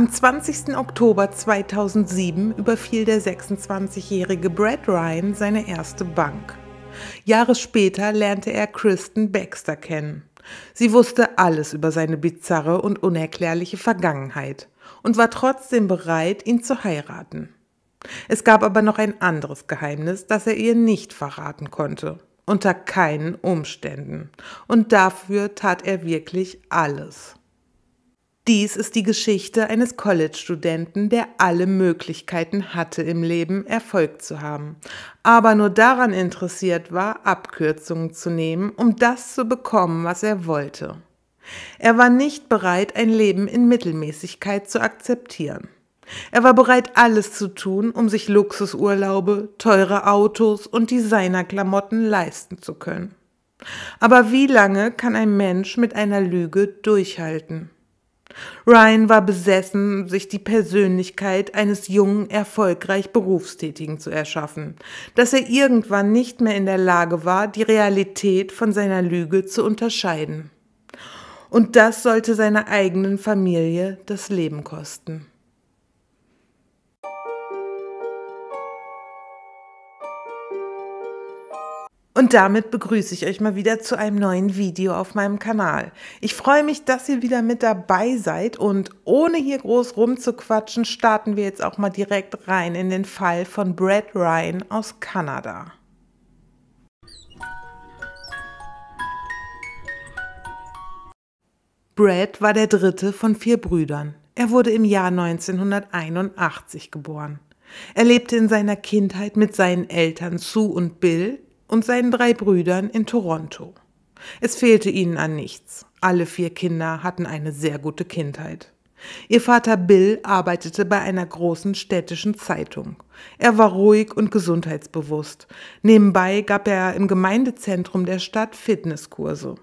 Am 20. Oktober 2007 überfiel der 26-jährige Brad Ryan seine erste Bank. Jahre später lernte er Kristen Baxter kennen. Sie wusste alles über seine bizarre und unerklärliche Vergangenheit und war trotzdem bereit, ihn zu heiraten. Es gab aber noch ein anderes Geheimnis, das er ihr nicht verraten konnte, unter keinen Umständen. Und dafür tat er wirklich alles. Dies ist die Geschichte eines College-Studenten, der alle Möglichkeiten hatte im Leben, Erfolg zu haben, aber nur daran interessiert war, Abkürzungen zu nehmen, um das zu bekommen, was er wollte. Er war nicht bereit, ein Leben in Mittelmäßigkeit zu akzeptieren. Er war bereit, alles zu tun, um sich Luxusurlaube, teure Autos und Designerklamotten leisten zu können. Aber wie lange kann ein Mensch mit einer Lüge durchhalten? Ryan war besessen, sich die Persönlichkeit eines jungen, erfolgreich Berufstätigen zu erschaffen, dass er irgendwann nicht mehr in der Lage war, die Realität von seiner Lüge zu unterscheiden. Und das sollte seiner eigenen Familie das Leben kosten. Und damit begrüße ich euch mal wieder zu einem neuen Video auf meinem Kanal. Ich freue mich, dass ihr wieder mit dabei seid und ohne hier groß rumzuquatschen, starten wir jetzt auch mal direkt rein in den Fall von Brad Ryan aus Kanada. Brad war der dritte von vier Brüdern. Er wurde im Jahr 1981 geboren. Er lebte in seiner Kindheit mit seinen Eltern Sue und Bill, und seinen drei Brüdern in Toronto. Es fehlte ihnen an nichts. Alle vier Kinder hatten eine sehr gute Kindheit. Ihr Vater Bill arbeitete bei einer großen städtischen Zeitung. Er war ruhig und gesundheitsbewusst. Nebenbei gab er im Gemeindezentrum der Stadt Fitnesskurse.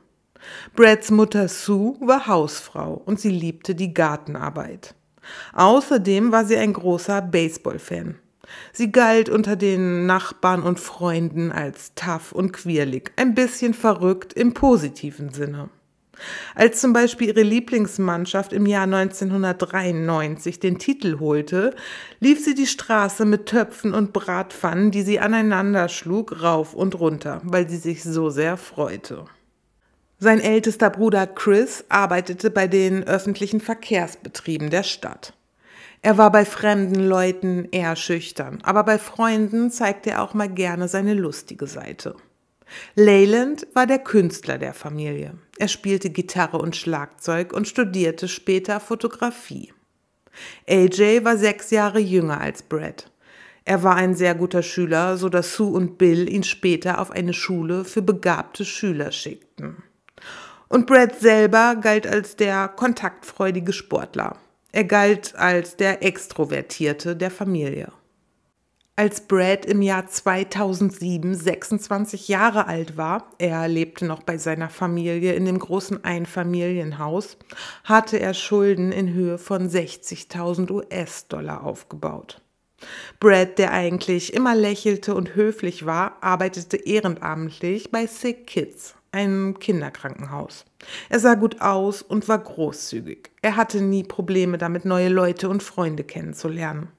Brads Mutter Sue war Hausfrau und sie liebte die Gartenarbeit. Außerdem war sie ein großer Baseballfan. Sie galt unter den Nachbarn und Freunden als tough und quirlig, ein bisschen verrückt im positiven Sinne. Als zum Beispiel ihre Lieblingsmannschaft im Jahr 1993 den Titel holte, lief sie die Straße mit Töpfen und Bratpfannen, die sie aneinander schlug, rauf und runter, weil sie sich so sehr freute. Sein ältester Bruder Chris arbeitete bei den öffentlichen Verkehrsbetrieben der Stadt. Er war bei fremden Leuten eher schüchtern, aber bei Freunden zeigte er auch mal gerne seine lustige Seite. Leyland war der Künstler der Familie. Er spielte Gitarre und Schlagzeug und studierte später Fotografie. AJ war sechs Jahre jünger als Brad. Er war ein sehr guter Schüler, so dass Sue und Bill ihn später auf eine Schule für begabte Schüler schickten. Und Brad selber galt als der kontaktfreudige Sportler. Er galt als der Extrovertierte der Familie. Als Brad im Jahr 2007 26 Jahre alt war, er lebte noch bei seiner Familie in dem großen Einfamilienhaus, hatte er Schulden in Höhe von 60.000 US-Dollar aufgebaut. Brad, der eigentlich immer lächelte und höflich war, arbeitete ehrenamtlich bei Sick Kids einem Kinderkrankenhaus. Er sah gut aus und war großzügig. Er hatte nie Probleme damit, neue Leute und Freunde kennenzulernen.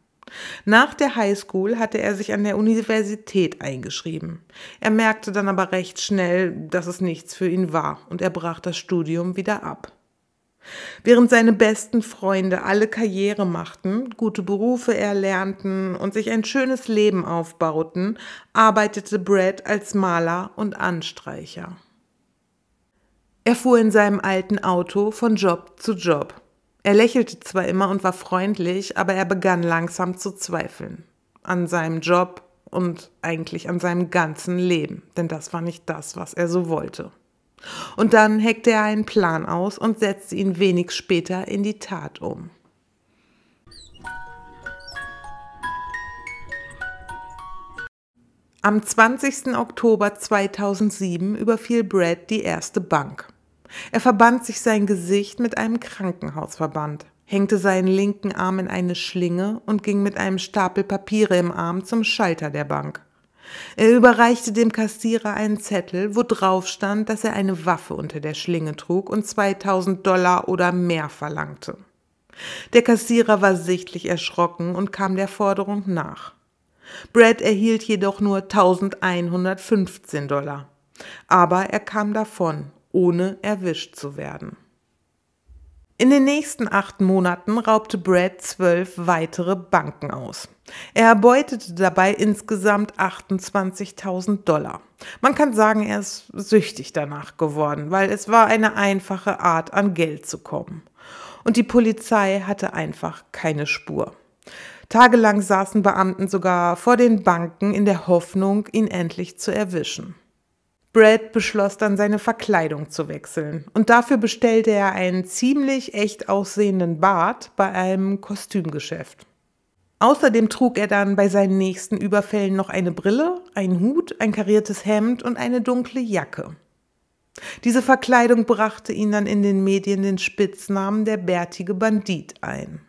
Nach der Highschool hatte er sich an der Universität eingeschrieben. Er merkte dann aber recht schnell, dass es nichts für ihn war und er brach das Studium wieder ab. Während seine besten Freunde alle Karriere machten, gute Berufe erlernten und sich ein schönes Leben aufbauten, arbeitete Brad als Maler und Anstreicher. Er fuhr in seinem alten Auto von Job zu Job. Er lächelte zwar immer und war freundlich, aber er begann langsam zu zweifeln. An seinem Job und eigentlich an seinem ganzen Leben, denn das war nicht das, was er so wollte. Und dann heckte er einen Plan aus und setzte ihn wenig später in die Tat um. Am 20. Oktober 2007 überfiel Brad die erste Bank. Er verband sich sein Gesicht mit einem Krankenhausverband, hängte seinen linken Arm in eine Schlinge und ging mit einem Stapel Papiere im Arm zum Schalter der Bank. Er überreichte dem Kassierer einen Zettel, wo drauf stand, dass er eine Waffe unter der Schlinge trug und 2000 Dollar oder mehr verlangte. Der Kassierer war sichtlich erschrocken und kam der Forderung nach. Brad erhielt jedoch nur 1115 Dollar. Aber er kam davon ohne erwischt zu werden. In den nächsten acht Monaten raubte Brad zwölf weitere Banken aus. Er erbeutete dabei insgesamt 28.000 Dollar. Man kann sagen, er ist süchtig danach geworden, weil es war eine einfache Art, an Geld zu kommen. Und die Polizei hatte einfach keine Spur. Tagelang saßen Beamten sogar vor den Banken in der Hoffnung, ihn endlich zu erwischen. Brad beschloss dann seine Verkleidung zu wechseln und dafür bestellte er einen ziemlich echt aussehenden Bart bei einem Kostümgeschäft. Außerdem trug er dann bei seinen nächsten Überfällen noch eine Brille, einen Hut, ein kariertes Hemd und eine dunkle Jacke. Diese Verkleidung brachte ihn dann in den Medien den Spitznamen der bärtige Bandit ein.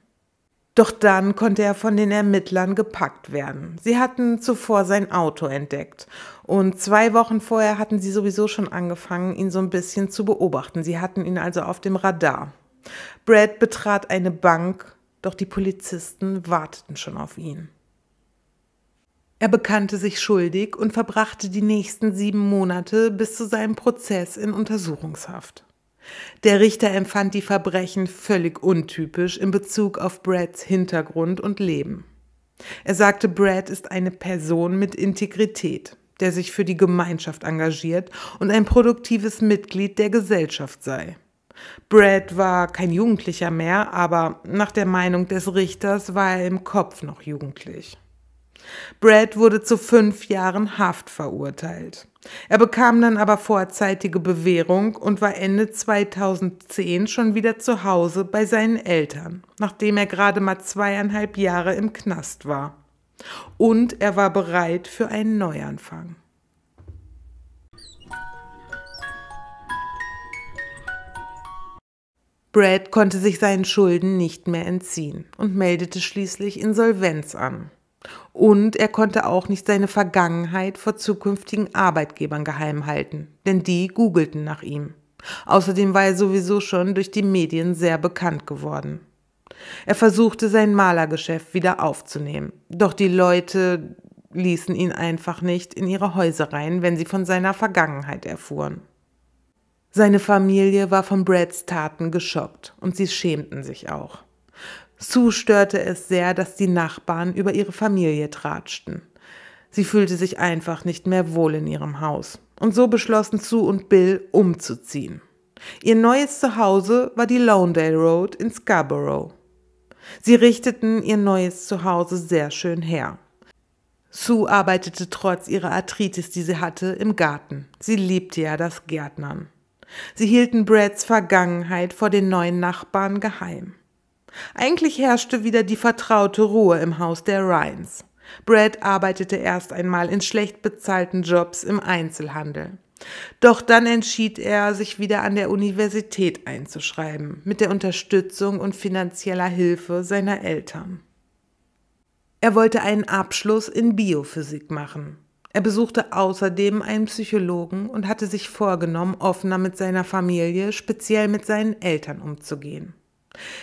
Doch dann konnte er von den Ermittlern gepackt werden. Sie hatten zuvor sein Auto entdeckt. Und zwei Wochen vorher hatten sie sowieso schon angefangen, ihn so ein bisschen zu beobachten. Sie hatten ihn also auf dem Radar. Brad betrat eine Bank, doch die Polizisten warteten schon auf ihn. Er bekannte sich schuldig und verbrachte die nächsten sieben Monate bis zu seinem Prozess in Untersuchungshaft. Der Richter empfand die Verbrechen völlig untypisch in Bezug auf Brads Hintergrund und Leben. Er sagte, Brad ist eine Person mit Integrität, der sich für die Gemeinschaft engagiert und ein produktives Mitglied der Gesellschaft sei. Brad war kein Jugendlicher mehr, aber nach der Meinung des Richters war er im Kopf noch jugendlich. Brad wurde zu fünf Jahren Haft verurteilt. Er bekam dann aber vorzeitige Bewährung und war Ende 2010 schon wieder zu Hause bei seinen Eltern, nachdem er gerade mal zweieinhalb Jahre im Knast war. Und er war bereit für einen Neuanfang. Brad konnte sich seinen Schulden nicht mehr entziehen und meldete schließlich Insolvenz an. Und er konnte auch nicht seine Vergangenheit vor zukünftigen Arbeitgebern geheim halten, denn die googelten nach ihm. Außerdem war er sowieso schon durch die Medien sehr bekannt geworden. Er versuchte sein Malergeschäft wieder aufzunehmen, doch die Leute ließen ihn einfach nicht in ihre Häuser rein, wenn sie von seiner Vergangenheit erfuhren. Seine Familie war von Brads Taten geschockt und sie schämten sich auch. Sue störte es sehr, dass die Nachbarn über ihre Familie tratschten. Sie fühlte sich einfach nicht mehr wohl in ihrem Haus. Und so beschlossen Sue und Bill umzuziehen. Ihr neues Zuhause war die Lowndale Road in Scarborough. Sie richteten ihr neues Zuhause sehr schön her. Sue arbeitete trotz ihrer Arthritis, die sie hatte, im Garten. Sie liebte ja das Gärtnern. Sie hielten Brads Vergangenheit vor den neuen Nachbarn geheim. Eigentlich herrschte wieder die vertraute Ruhe im Haus der Rhines. Brad arbeitete erst einmal in schlecht bezahlten Jobs im Einzelhandel. Doch dann entschied er, sich wieder an der Universität einzuschreiben, mit der Unterstützung und finanzieller Hilfe seiner Eltern. Er wollte einen Abschluss in Biophysik machen. Er besuchte außerdem einen Psychologen und hatte sich vorgenommen, offener mit seiner Familie, speziell mit seinen Eltern umzugehen.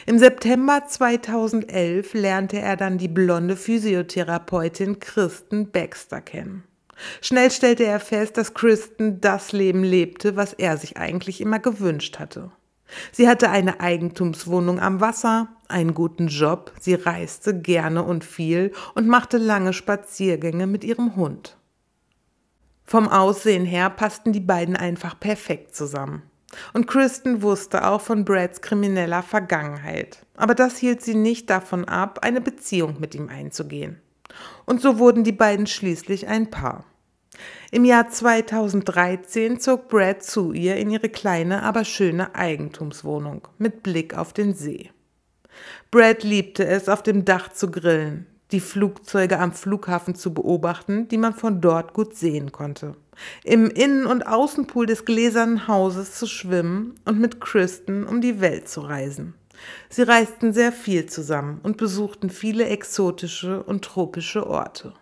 Im September 2011 lernte er dann die blonde Physiotherapeutin Kristen Baxter kennen. Schnell stellte er fest, dass Kristen das Leben lebte, was er sich eigentlich immer gewünscht hatte. Sie hatte eine Eigentumswohnung am Wasser, einen guten Job, sie reiste gerne und viel und machte lange Spaziergänge mit ihrem Hund. Vom Aussehen her passten die beiden einfach perfekt zusammen. Und Kristen wusste auch von Brads krimineller Vergangenheit. Aber das hielt sie nicht davon ab, eine Beziehung mit ihm einzugehen. Und so wurden die beiden schließlich ein Paar. Im Jahr 2013 zog Brad zu ihr in ihre kleine, aber schöne Eigentumswohnung mit Blick auf den See. Brad liebte es, auf dem Dach zu grillen, die Flugzeuge am Flughafen zu beobachten, die man von dort gut sehen konnte im Innen- und Außenpool des gläsernen Hauses zu schwimmen und mit Kristen um die Welt zu reisen. Sie reisten sehr viel zusammen und besuchten viele exotische und tropische Orte.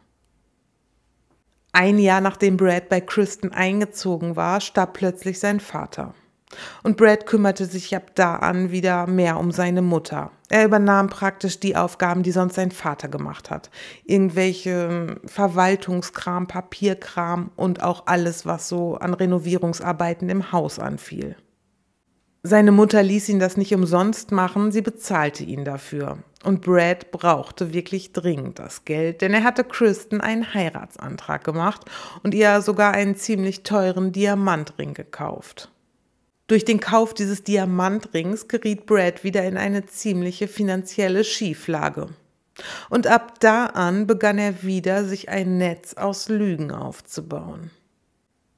Ein Jahr nachdem Brad bei Kristen eingezogen war, starb plötzlich sein Vater. Und Brad kümmerte sich ab da an wieder mehr um seine Mutter. Er übernahm praktisch die Aufgaben, die sonst sein Vater gemacht hat. Irgendwelche ähm, Verwaltungskram, Papierkram und auch alles, was so an Renovierungsarbeiten im Haus anfiel. Seine Mutter ließ ihn das nicht umsonst machen, sie bezahlte ihn dafür. Und Brad brauchte wirklich dringend das Geld, denn er hatte Kristen einen Heiratsantrag gemacht und ihr sogar einen ziemlich teuren Diamantring gekauft. Durch den Kauf dieses Diamantrings geriet Brad wieder in eine ziemliche finanzielle Schieflage. Und ab da an begann er wieder, sich ein Netz aus Lügen aufzubauen.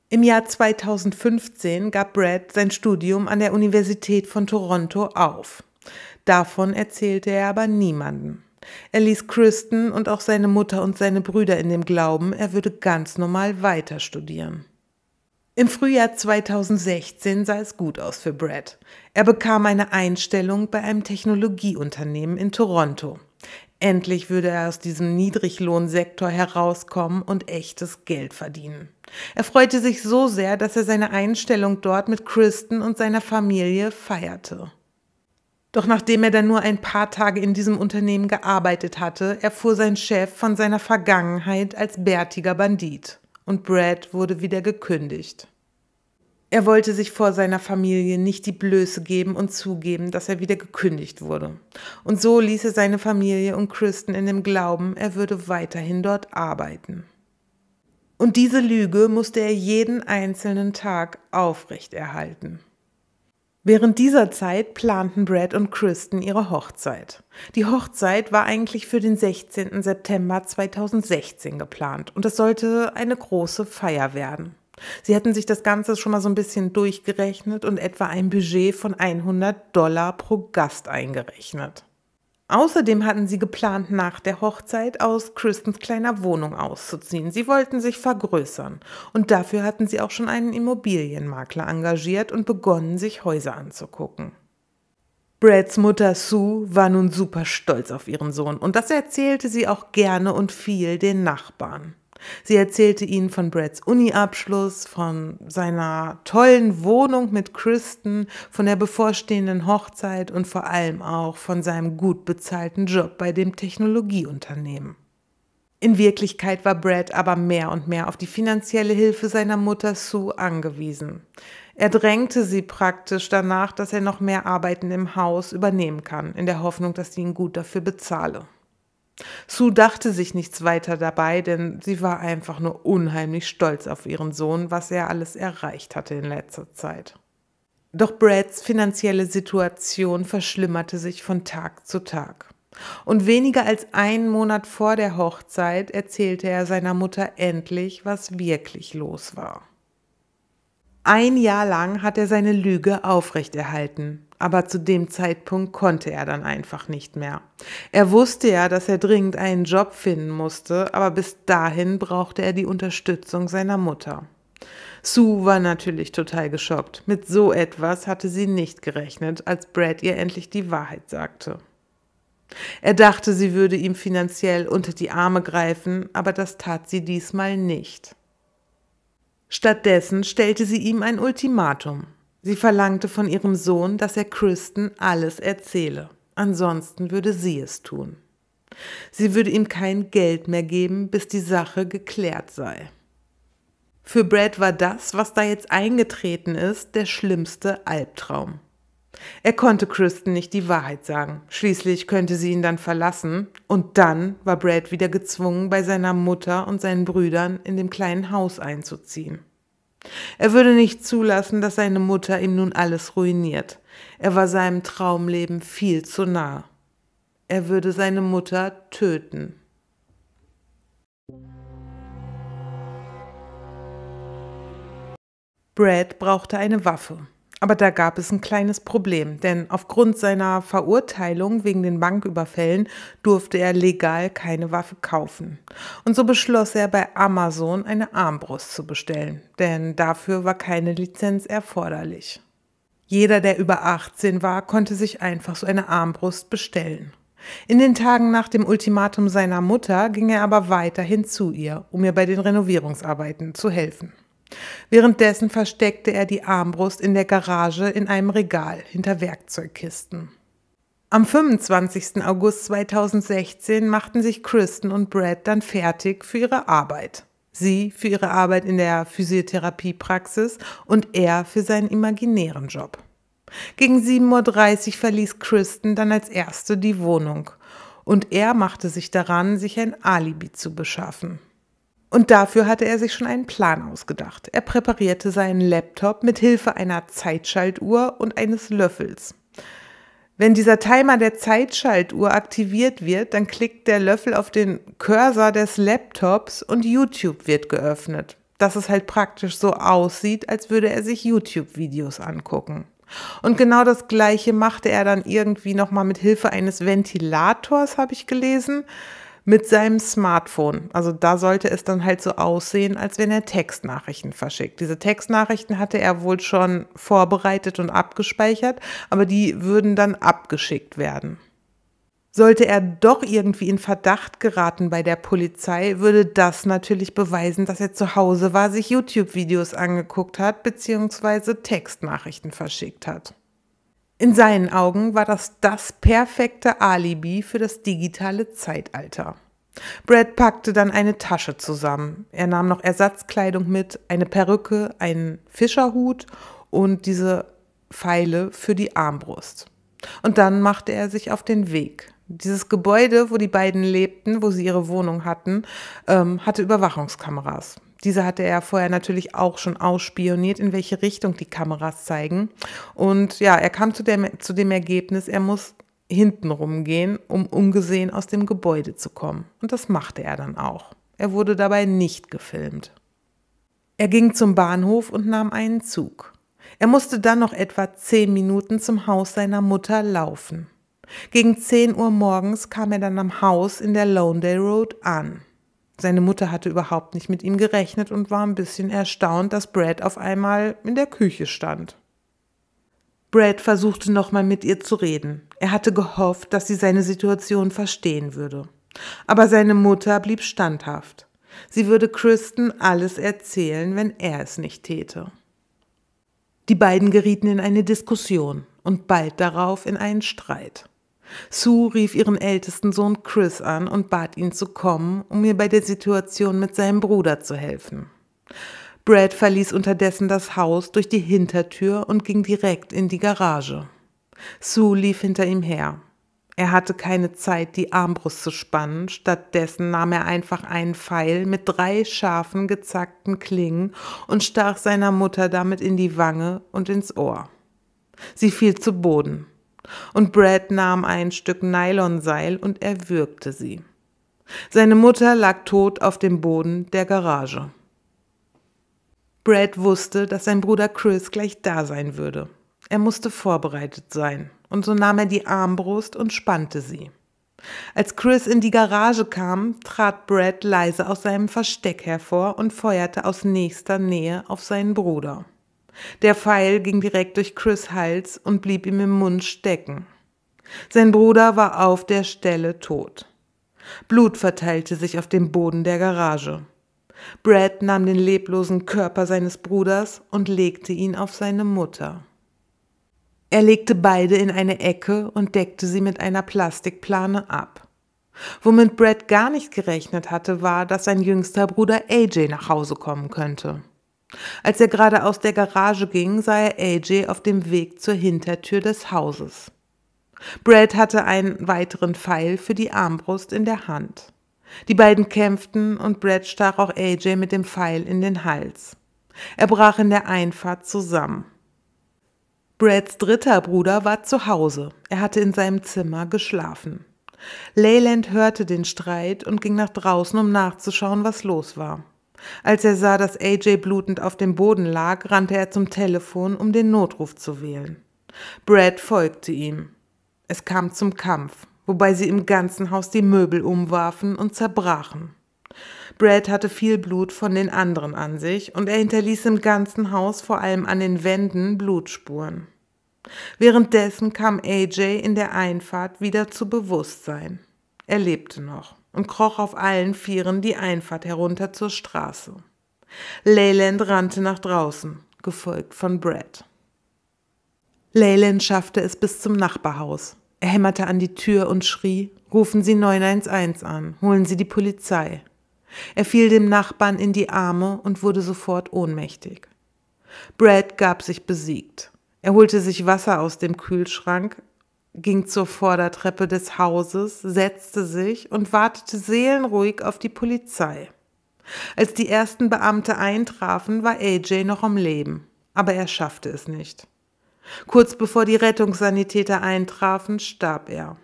Im Jahr 2015 gab Brad sein Studium an der Universität von Toronto auf. Davon erzählte er aber niemanden. Er ließ Kristen und auch seine Mutter und seine Brüder in dem Glauben, er würde ganz normal weiter studieren. Im Frühjahr 2016 sah es gut aus für Brad. Er bekam eine Einstellung bei einem Technologieunternehmen in Toronto. Endlich würde er aus diesem Niedriglohnsektor herauskommen und echtes Geld verdienen. Er freute sich so sehr, dass er seine Einstellung dort mit Kristen und seiner Familie feierte. Doch nachdem er dann nur ein paar Tage in diesem Unternehmen gearbeitet hatte, erfuhr sein Chef von seiner Vergangenheit als bärtiger Bandit und Brad wurde wieder gekündigt. Er wollte sich vor seiner Familie nicht die Blöße geben und zugeben, dass er wieder gekündigt wurde. Und so ließ er seine Familie und Kristen in dem Glauben, er würde weiterhin dort arbeiten. Und diese Lüge musste er jeden einzelnen Tag aufrechterhalten. Während dieser Zeit planten Brad und Kristen ihre Hochzeit. Die Hochzeit war eigentlich für den 16. September 2016 geplant und es sollte eine große Feier werden. Sie hatten sich das Ganze schon mal so ein bisschen durchgerechnet und etwa ein Budget von 100 Dollar pro Gast eingerechnet. Außerdem hatten sie geplant, nach der Hochzeit aus Kristens kleiner Wohnung auszuziehen. Sie wollten sich vergrößern. Und dafür hatten sie auch schon einen Immobilienmakler engagiert und begonnen, sich Häuser anzugucken. Brads Mutter Sue war nun super stolz auf ihren Sohn und das erzählte sie auch gerne und viel den Nachbarn. Sie erzählte ihnen von Brads Uni-Abschluss, von seiner tollen Wohnung mit Kristen, von der bevorstehenden Hochzeit und vor allem auch von seinem gut bezahlten Job bei dem Technologieunternehmen. In Wirklichkeit war Brad aber mehr und mehr auf die finanzielle Hilfe seiner Mutter Sue angewiesen. Er drängte sie praktisch danach, dass er noch mehr Arbeiten im Haus übernehmen kann, in der Hoffnung, dass sie ihn gut dafür bezahle. Sue dachte sich nichts weiter dabei, denn sie war einfach nur unheimlich stolz auf ihren Sohn, was er alles erreicht hatte in letzter Zeit. Doch Brads finanzielle Situation verschlimmerte sich von Tag zu Tag. Und weniger als einen Monat vor der Hochzeit erzählte er seiner Mutter endlich, was wirklich los war. Ein Jahr lang hat er seine Lüge aufrechterhalten. Aber zu dem Zeitpunkt konnte er dann einfach nicht mehr. Er wusste ja, dass er dringend einen Job finden musste, aber bis dahin brauchte er die Unterstützung seiner Mutter. Sue war natürlich total geschockt. Mit so etwas hatte sie nicht gerechnet, als Brad ihr endlich die Wahrheit sagte. Er dachte, sie würde ihm finanziell unter die Arme greifen, aber das tat sie diesmal nicht. Stattdessen stellte sie ihm ein Ultimatum. Sie verlangte von ihrem Sohn, dass er Kristen alles erzähle. Ansonsten würde sie es tun. Sie würde ihm kein Geld mehr geben, bis die Sache geklärt sei. Für Brad war das, was da jetzt eingetreten ist, der schlimmste Albtraum. Er konnte Kristen nicht die Wahrheit sagen. Schließlich könnte sie ihn dann verlassen. Und dann war Brad wieder gezwungen, bei seiner Mutter und seinen Brüdern in dem kleinen Haus einzuziehen. Er würde nicht zulassen, dass seine Mutter ihm nun alles ruiniert. Er war seinem Traumleben viel zu nah. Er würde seine Mutter töten. Brad brauchte eine Waffe. Aber da gab es ein kleines Problem, denn aufgrund seiner Verurteilung wegen den Banküberfällen durfte er legal keine Waffe kaufen. Und so beschloss er bei Amazon eine Armbrust zu bestellen, denn dafür war keine Lizenz erforderlich. Jeder, der über 18 war, konnte sich einfach so eine Armbrust bestellen. In den Tagen nach dem Ultimatum seiner Mutter ging er aber weiterhin zu ihr, um ihr bei den Renovierungsarbeiten zu helfen. Währenddessen versteckte er die Armbrust in der Garage in einem Regal hinter Werkzeugkisten. Am 25. August 2016 machten sich Kristen und Brad dann fertig für ihre Arbeit. Sie für ihre Arbeit in der Physiotherapiepraxis und er für seinen imaginären Job. Gegen 7.30 Uhr verließ Kristen dann als erste die Wohnung und er machte sich daran, sich ein Alibi zu beschaffen. Und dafür hatte er sich schon einen Plan ausgedacht. Er präparierte seinen Laptop mit Hilfe einer Zeitschaltuhr und eines Löffels. Wenn dieser Timer der Zeitschaltuhr aktiviert wird, dann klickt der Löffel auf den Cursor des Laptops und YouTube wird geöffnet. Dass es halt praktisch so aussieht, als würde er sich YouTube-Videos angucken. Und genau das gleiche machte er dann irgendwie nochmal mit Hilfe eines Ventilators, habe ich gelesen mit seinem Smartphone. Also da sollte es dann halt so aussehen, als wenn er Textnachrichten verschickt. Diese Textnachrichten hatte er wohl schon vorbereitet und abgespeichert, aber die würden dann abgeschickt werden. Sollte er doch irgendwie in Verdacht geraten bei der Polizei, würde das natürlich beweisen, dass er zu Hause war, sich YouTube-Videos angeguckt hat bzw. Textnachrichten verschickt hat. In seinen Augen war das das perfekte Alibi für das digitale Zeitalter. Brad packte dann eine Tasche zusammen. Er nahm noch Ersatzkleidung mit, eine Perücke, einen Fischerhut und diese Pfeile für die Armbrust. Und dann machte er sich auf den Weg. Dieses Gebäude, wo die beiden lebten, wo sie ihre Wohnung hatten, ähm, hatte Überwachungskameras. Diese hatte er vorher natürlich auch schon ausspioniert, in welche Richtung die Kameras zeigen. Und ja, er kam zu, der, zu dem Ergebnis, er muss hinten rumgehen, um ungesehen aus dem Gebäude zu kommen. Und das machte er dann auch. Er wurde dabei nicht gefilmt. Er ging zum Bahnhof und nahm einen Zug. Er musste dann noch etwa zehn Minuten zum Haus seiner Mutter laufen. Gegen 10 Uhr morgens kam er dann am Haus in der Lonedale Road an. Seine Mutter hatte überhaupt nicht mit ihm gerechnet und war ein bisschen erstaunt, dass Brad auf einmal in der Küche stand. Brad versuchte nochmal mit ihr zu reden. Er hatte gehofft, dass sie seine Situation verstehen würde. Aber seine Mutter blieb standhaft. Sie würde Kristen alles erzählen, wenn er es nicht täte. Die beiden gerieten in eine Diskussion und bald darauf in einen Streit. Sue rief ihren ältesten Sohn Chris an und bat ihn zu kommen, um ihr bei der Situation mit seinem Bruder zu helfen. Brad verließ unterdessen das Haus durch die Hintertür und ging direkt in die Garage. Sue lief hinter ihm her. Er hatte keine Zeit, die Armbrust zu spannen, stattdessen nahm er einfach einen Pfeil mit drei scharfen, gezackten Klingen und stach seiner Mutter damit in die Wange und ins Ohr. Sie fiel zu Boden und Brad nahm ein Stück Nylonseil und erwürgte sie. Seine Mutter lag tot auf dem Boden der Garage. Brad wusste, dass sein Bruder Chris gleich da sein würde. Er musste vorbereitet sein, und so nahm er die Armbrust und spannte sie. Als Chris in die Garage kam, trat Brad leise aus seinem Versteck hervor und feuerte aus nächster Nähe auf seinen Bruder. Der Pfeil ging direkt durch Chris Hals und blieb ihm im Mund stecken. Sein Bruder war auf der Stelle tot. Blut verteilte sich auf dem Boden der Garage. Brad nahm den leblosen Körper seines Bruders und legte ihn auf seine Mutter. Er legte beide in eine Ecke und deckte sie mit einer Plastikplane ab. Womit Brad gar nicht gerechnet hatte, war, dass sein jüngster Bruder AJ nach Hause kommen könnte. Als er gerade aus der Garage ging, sah er AJ auf dem Weg zur Hintertür des Hauses. Brad hatte einen weiteren Pfeil für die Armbrust in der Hand. Die beiden kämpften und Brad stach auch AJ mit dem Pfeil in den Hals. Er brach in der Einfahrt zusammen. Brads dritter Bruder war zu Hause. Er hatte in seinem Zimmer geschlafen. Leyland hörte den Streit und ging nach draußen, um nachzuschauen, was los war. Als er sah, dass AJ blutend auf dem Boden lag, rannte er zum Telefon, um den Notruf zu wählen. Brad folgte ihm. Es kam zum Kampf, wobei sie im ganzen Haus die Möbel umwarfen und zerbrachen. Brad hatte viel Blut von den anderen an sich und er hinterließ im ganzen Haus, vor allem an den Wänden, Blutspuren. Währenddessen kam AJ in der Einfahrt wieder zu Bewusstsein. Er lebte noch und kroch auf allen Vieren die Einfahrt herunter zur Straße. Leyland rannte nach draußen, gefolgt von Brad. Leyland schaffte es bis zum Nachbarhaus. Er hämmerte an die Tür und schrie, rufen Sie 911 an, holen Sie die Polizei. Er fiel dem Nachbarn in die Arme und wurde sofort ohnmächtig. Brad gab sich besiegt. Er holte sich Wasser aus dem Kühlschrank, ging zur Vordertreppe des Hauses, setzte sich und wartete seelenruhig auf die Polizei. Als die ersten Beamte eintrafen, war AJ noch am Leben, aber er schaffte es nicht. Kurz bevor die Rettungssanitäter eintrafen, starb er.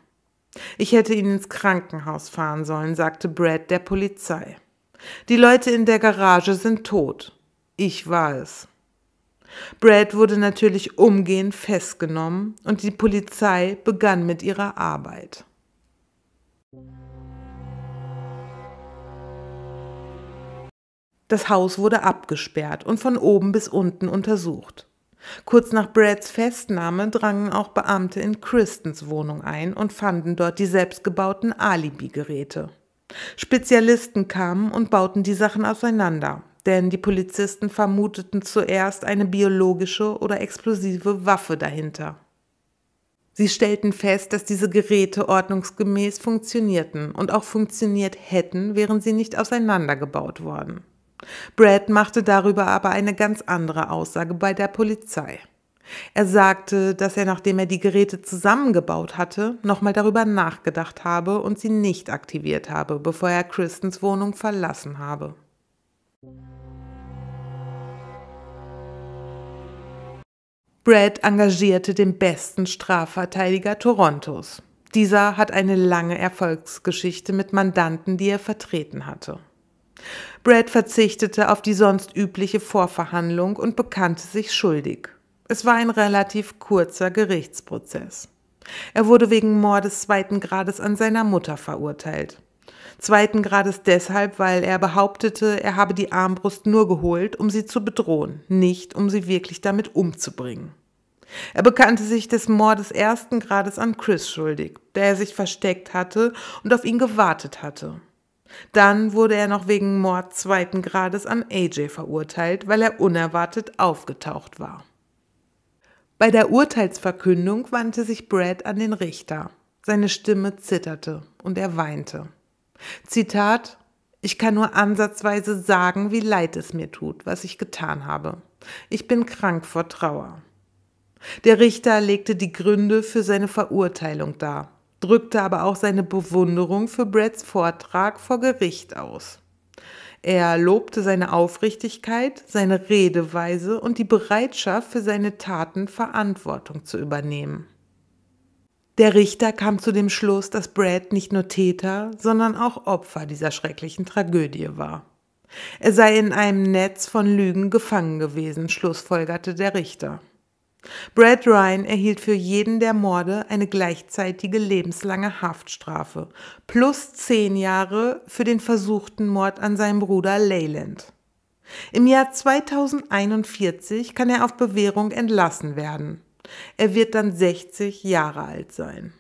Ich hätte ihn ins Krankenhaus fahren sollen, sagte Brad der Polizei. Die Leute in der Garage sind tot. Ich war es. Brad wurde natürlich umgehend festgenommen und die Polizei begann mit ihrer Arbeit. Das Haus wurde abgesperrt und von oben bis unten untersucht. Kurz nach Brads Festnahme drangen auch Beamte in Christens Wohnung ein und fanden dort die selbstgebauten Alibi-Geräte. Spezialisten kamen und bauten die Sachen auseinander denn die Polizisten vermuteten zuerst eine biologische oder explosive Waffe dahinter. Sie stellten fest, dass diese Geräte ordnungsgemäß funktionierten und auch funktioniert hätten, wären sie nicht auseinandergebaut worden. Brad machte darüber aber eine ganz andere Aussage bei der Polizei. Er sagte, dass er, nachdem er die Geräte zusammengebaut hatte, nochmal darüber nachgedacht habe und sie nicht aktiviert habe, bevor er Kristens Wohnung verlassen habe. Brad engagierte den besten Strafverteidiger Torontos. Dieser hat eine lange Erfolgsgeschichte mit Mandanten, die er vertreten hatte. Brad verzichtete auf die sonst übliche Vorverhandlung und bekannte sich schuldig. Es war ein relativ kurzer Gerichtsprozess. Er wurde wegen Mordes zweiten Grades an seiner Mutter verurteilt zweiten Grades deshalb, weil er behauptete, er habe die Armbrust nur geholt, um sie zu bedrohen, nicht um sie wirklich damit umzubringen. Er bekannte sich des Mordes ersten Grades an Chris schuldig, der er sich versteckt hatte und auf ihn gewartet hatte. Dann wurde er noch wegen Mord zweiten Grades an AJ verurteilt, weil er unerwartet aufgetaucht war. Bei der Urteilsverkündung wandte sich Brad an den Richter. Seine Stimme zitterte und er weinte. Zitat, ich kann nur ansatzweise sagen, wie leid es mir tut, was ich getan habe. Ich bin krank vor Trauer. Der Richter legte die Gründe für seine Verurteilung dar, drückte aber auch seine Bewunderung für Brads Vortrag vor Gericht aus. Er lobte seine Aufrichtigkeit, seine Redeweise und die Bereitschaft, für seine Taten Verantwortung zu übernehmen. Der Richter kam zu dem Schluss, dass Brad nicht nur Täter, sondern auch Opfer dieser schrecklichen Tragödie war. Er sei in einem Netz von Lügen gefangen gewesen, schlussfolgerte der Richter. Brad Ryan erhielt für jeden der Morde eine gleichzeitige lebenslange Haftstrafe plus zehn Jahre für den versuchten Mord an seinem Bruder Leyland. Im Jahr 2041 kann er auf Bewährung entlassen werden. Er wird dann 60 Jahre alt sein.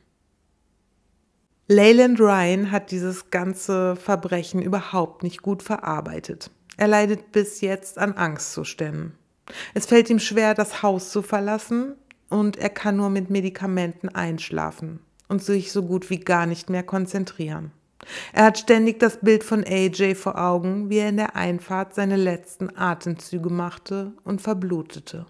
Leyland Ryan hat dieses ganze Verbrechen überhaupt nicht gut verarbeitet. Er leidet bis jetzt an Angstzuständen. Es fällt ihm schwer, das Haus zu verlassen und er kann nur mit Medikamenten einschlafen und sich so gut wie gar nicht mehr konzentrieren. Er hat ständig das Bild von AJ vor Augen, wie er in der Einfahrt seine letzten Atemzüge machte und verblutete.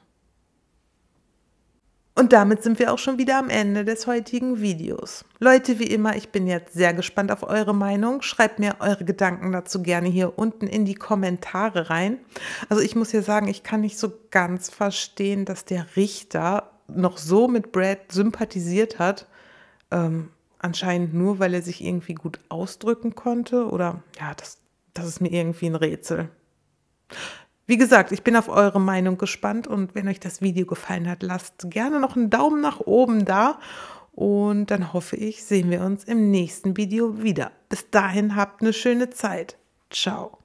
Und damit sind wir auch schon wieder am Ende des heutigen Videos. Leute, wie immer, ich bin jetzt sehr gespannt auf eure Meinung. Schreibt mir eure Gedanken dazu gerne hier unten in die Kommentare rein. Also ich muss ja sagen, ich kann nicht so ganz verstehen, dass der Richter noch so mit Brad sympathisiert hat. Ähm, anscheinend nur, weil er sich irgendwie gut ausdrücken konnte. Oder ja, das, das ist mir irgendwie ein Rätsel. Wie gesagt, ich bin auf eure Meinung gespannt und wenn euch das Video gefallen hat, lasst gerne noch einen Daumen nach oben da und dann hoffe ich, sehen wir uns im nächsten Video wieder. Bis dahin habt eine schöne Zeit. Ciao.